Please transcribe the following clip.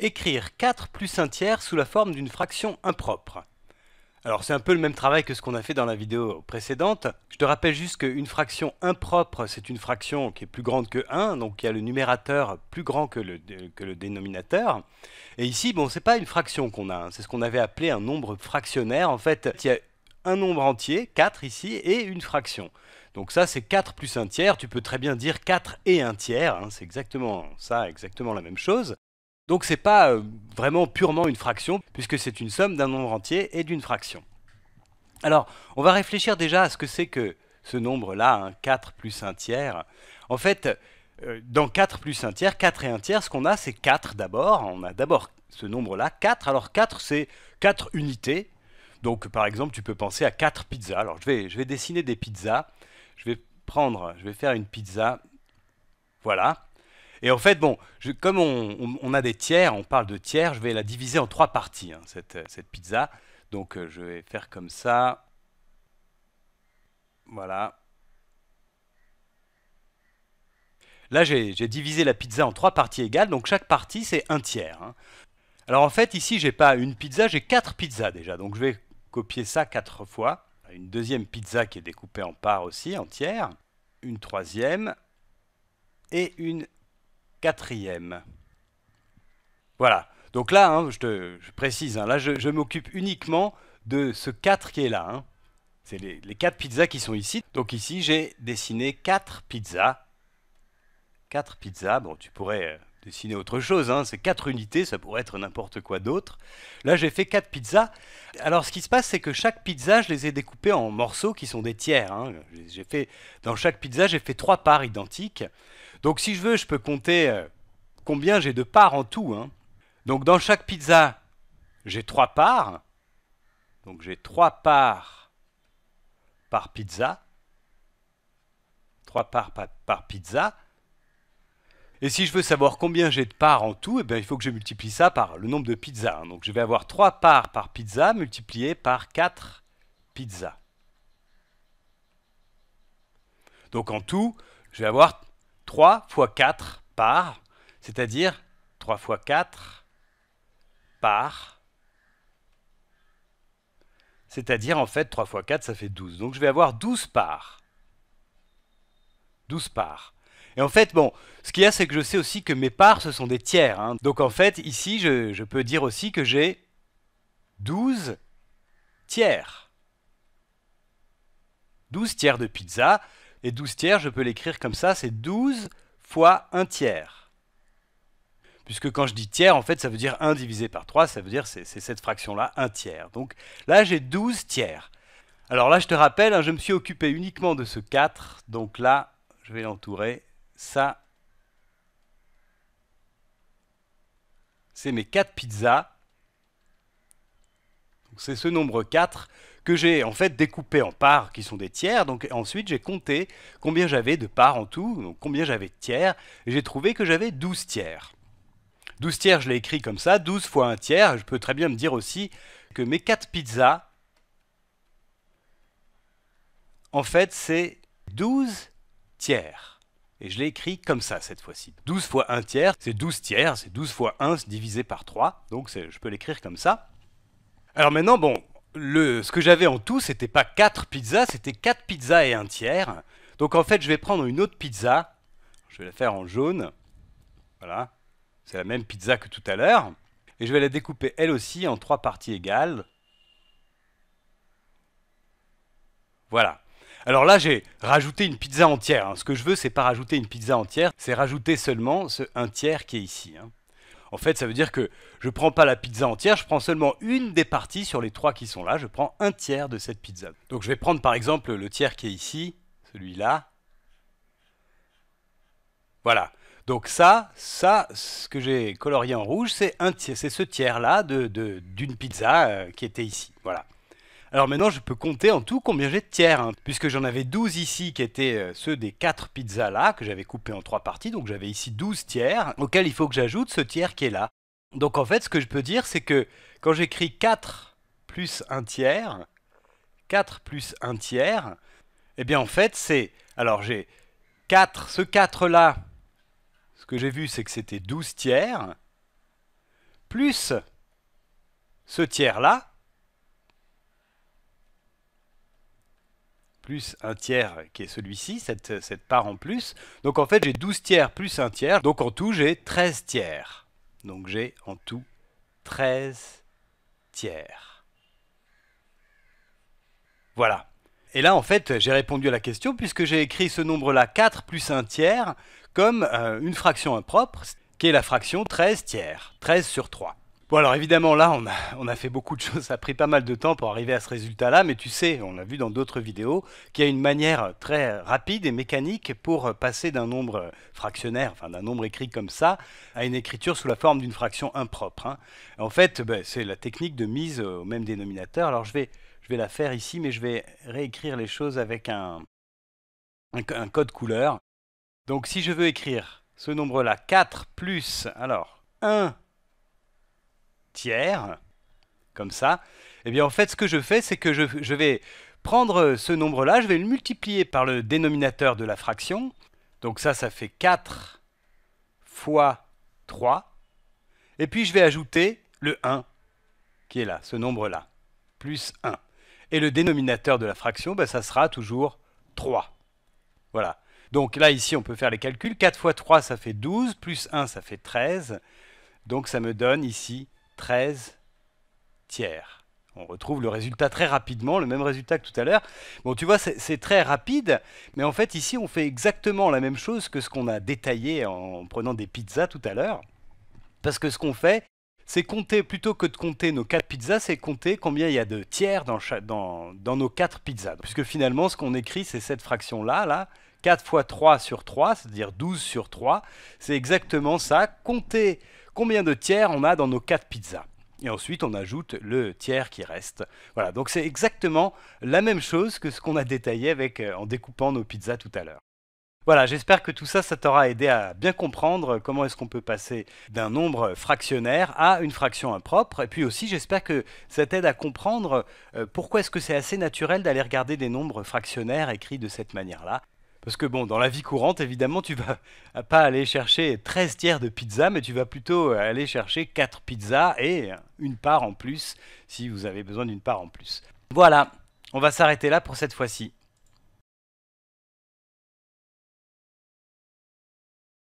Écrire 4 plus 1 tiers sous la forme d'une fraction impropre. Alors c'est un peu le même travail que ce qu'on a fait dans la vidéo précédente. Je te rappelle juste qu'une fraction impropre, c'est une fraction qui est plus grande que 1, donc il y a le numérateur plus grand que le, dénominateur. Et ici, bon, c'est pas une fraction qu'on a, hein. c'est ce qu'on avait appelé un nombre fractionnaire. En fait, il y a un nombre entier, 4 ici, et une fraction. Donc ça, c'est 4 plus 1 tiers, tu peux très bien dire 4 et 1 tiers, hein. c'est exactement ça, exactement la même chose. Donc c'est pas euh, vraiment purement une fraction, puisque c'est une somme d'un nombre entier et d'une fraction. Alors, on va réfléchir déjà à ce que c'est que ce nombre-là, 4 hein, plus 1 tiers. En fait, euh, dans 4 plus 1 tiers, 4 et 1 tiers, ce qu'on a, c'est 4 d'abord. On a d'abord ce nombre-là, 4. Alors 4, c'est 4 unités. Donc par exemple, tu peux penser à 4 pizzas. Alors je vais, je vais dessiner des pizzas. Je vais prendre, je vais faire une pizza. Voilà. Et en fait, bon, comme on, a des tiers, on parle de tiers, je vais la diviser en trois parties, hein, euh, cette, pizza. Donc euh, je vais faire comme ça. Voilà. Là, j'ai divisé la pizza en trois parties égales, donc chaque partie, c'est un tiers. Hein. Alors en fait, ici, j'ai pas une pizza, j'ai quatre pizzas déjà. Donc je vais copier ça quatre fois. Une deuxième pizza qui est découpée en parts aussi, en tiers. Une troisième. Et une quatrième. Voilà. Donc là, hein, je, te, précise, hein, là, je, m'occupe uniquement de ce 4 qui est là. Hein. C'est les, les 4 pizzas qui sont ici. Donc ici, j'ai dessiné 4 pizzas. 4 pizzas. Bon, tu pourrais euh, dessiner autre chose. Hein. C'est quatre unités, ça pourrait être n'importe quoi d'autre. Là, j'ai fait quatre pizzas. Alors, ce qui se passe, c'est que chaque pizza, je les ai découpées en morceaux qui sont des tiers. Hein. dans chaque pizza, j'ai fait trois parts identiques. Donc, si je veux, je peux compter euh, combien j'ai de parts en tout. Hein. Donc, dans chaque pizza, j'ai trois parts. Donc, j'ai trois parts par pizza. Trois parts par pizza. Et si je veux savoir combien j'ai de parts en tout, eh ben, il faut que je multiplie ça par le nombre de pizzas. Donc je vais avoir 3 parts par pizza multipliées par 4 pizzas. Donc en tout, je vais avoir 3 fois 4 parts, c'est-à-dire 3 fois 4 parts, c'est-à-dire en fait 3 fois 4 ça fait 12. Donc je vais avoir 12 parts. 12 parts. Et en fait, bon, ce qu'il y a, c'est que je sais aussi que mes parts, ce sont des tiers. Hein. Donc en fait, ici, je, peux dire aussi que j'ai 12 tiers. 12 tiers de pizza. Et 12 tiers, je peux l'écrire comme ça, c'est 12 fois 1 tiers. Puisque quand je dis tiers, en fait, ça veut dire 1 divisé par 3, ça veut dire c'est cette fraction-là, 1 tiers. Donc là, j'ai 12 tiers. Alors là, je te rappelle, hein, je me suis occupé uniquement de ce 4, donc là, je vais l'entourer ça, c'est mes 4 pizzas. C'est ce nombre 4 que j'ai en fait découpé en parts qui sont des tiers. Donc ensuite j'ai compté combien j'avais de parts en tout, donc combien j'avais de tiers, et j'ai trouvé que j'avais 12 tiers. 12 tiers je l'ai écrit comme ça, 12 fois 1 tiers, je peux très bien me dire aussi que mes 4 pizzas, en fait c'est 12 tiers. Et je l'ai écrit comme ça cette fois-ci. 12 fois 1 tiers, c'est 12 tiers, c'est 12 fois 1 divisé par 3, donc je peux l'écrire comme ça. Alors maintenant, bon, le, ce que j'avais en tout, c'était pas 4 pizzas, c'était 4 pizzas et 1 tiers. Donc en fait, je vais prendre une autre pizza. Je vais la faire en jaune. Voilà. C'est la même pizza que tout à l'heure. Et je vais la découper elle aussi en 3 parties égales. Voilà. Alors là, j'ai rajouté une pizza entière. Hein. Ce que je veux, c'est pas rajouter une pizza entière, c'est rajouter seulement ce un tiers qui est ici. Hein. En fait, ça veut dire que je prends pas la pizza entière, je prends seulement une des parties sur les trois qui sont là. Je prends un tiers de cette pizza. Donc je vais prendre par exemple le tiers qui est ici, celui-là. Voilà. Donc ça, ça, ce que j'ai colorié en rouge, c'est ce tiers-là d'une de, pizza euh, qui était ici. Voilà. Alors maintenant, je peux compter en tout combien j'ai de tiers, hein, puisque j'en avais 12 ici qui étaient euh, ceux des 4 pizzas là, que j'avais coupés en 3 parties, donc j'avais ici 12 tiers, auxquels il faut que j'ajoute ce tiers qui est là. Donc en fait, ce que je peux dire, c'est que quand j'écris 4 plus 1 tiers, 4 plus 1 tiers, et eh bien en fait, c'est... Alors j'ai 4, ce 4 là, ce que j'ai vu, c'est que c'était 12 tiers, plus ce tiers là, plus un tiers qui est celui-ci, cette, part en plus. Donc en fait j'ai 12 tiers plus un tiers, donc en tout j'ai 13 tiers. Donc j'ai en tout 13 tiers. Voilà. Et là, en fait, j'ai répondu à la question puisque j'ai écrit ce nombre-là, 4 plus 1 tiers, comme euh, une fraction impropre, qui est la fraction 13 tiers, 13 sur 3. Bon alors évidemment là on a, fait beaucoup de choses, ça a pris pas mal de temps pour arriver à ce résultat là, mais tu sais, on l'a vu dans d'autres vidéos, qu'il y a une manière très rapide et mécanique pour passer d'un nombre fractionnaire, enfin d'un nombre écrit comme ça, à une écriture sous la forme d'une fraction impropre. Hein. En fait, ben, c'est la technique de mise au même dénominateur, alors je vais, la faire ici, mais je vais réécrire les choses avec un, un code couleur. Donc si je veux écrire ce nombre là, 4 plus, alors 1 tiers, comme ça, et eh bien en fait ce que je fais c'est que je, vais prendre ce nombre-là, je vais le multiplier par le dénominateur de la fraction, donc ça ça fait 4 fois 3, et puis je vais ajouter le 1 qui est là, ce nombre-là, plus 1. Et le dénominateur de la fraction, ben, ça sera toujours 3. Voilà. Donc là, ici, on peut faire les calculs. 4 fois 3, ça fait 12, plus 1, ça fait 13. Donc ça me donne ici 13 tiers. On retrouve le résultat très rapidement, le même résultat que tout à l'heure. Bon, tu vois, c'est très rapide, mais en fait, ici, on fait exactement la même chose que ce qu'on a détaillé en prenant des pizzas tout à l'heure. Parce que ce qu'on fait, c'est compter, plutôt que de compter nos 4 pizzas, c'est compter combien il y a de tiers dans, nos 4 pizzas. Puisque finalement, ce qu'on écrit, c'est cette fraction-là, là, 4 fois 3 sur 3, c'est-à-dire 12 sur 3. C'est exactement ça. Compter combien de tiers on a dans nos quatre pizzas. Et ensuite, on ajoute le tiers qui reste. Voilà, donc c'est exactement la même chose que ce qu'on a détaillé avec, euh, en découpant nos pizzas tout à l'heure. Voilà, j'espère que tout ça, ça t'aura aidé à bien comprendre comment est-ce qu'on peut passer d'un nombre fractionnaire à une fraction impropre. Et puis aussi, j'espère que ça t'aide à comprendre euh, pourquoi est-ce que c'est assez naturel d'aller regarder des nombres fractionnaires écrits de cette manière-là. Parce que bon, dans la vie courante, évidemment, tu vas pas aller chercher 13 tiers de pizza, mais tu vas plutôt aller chercher 4 pizzas et une part en plus, si vous avez besoin d'une part en plus. Voilà, on va s'arrêter là pour cette fois-ci.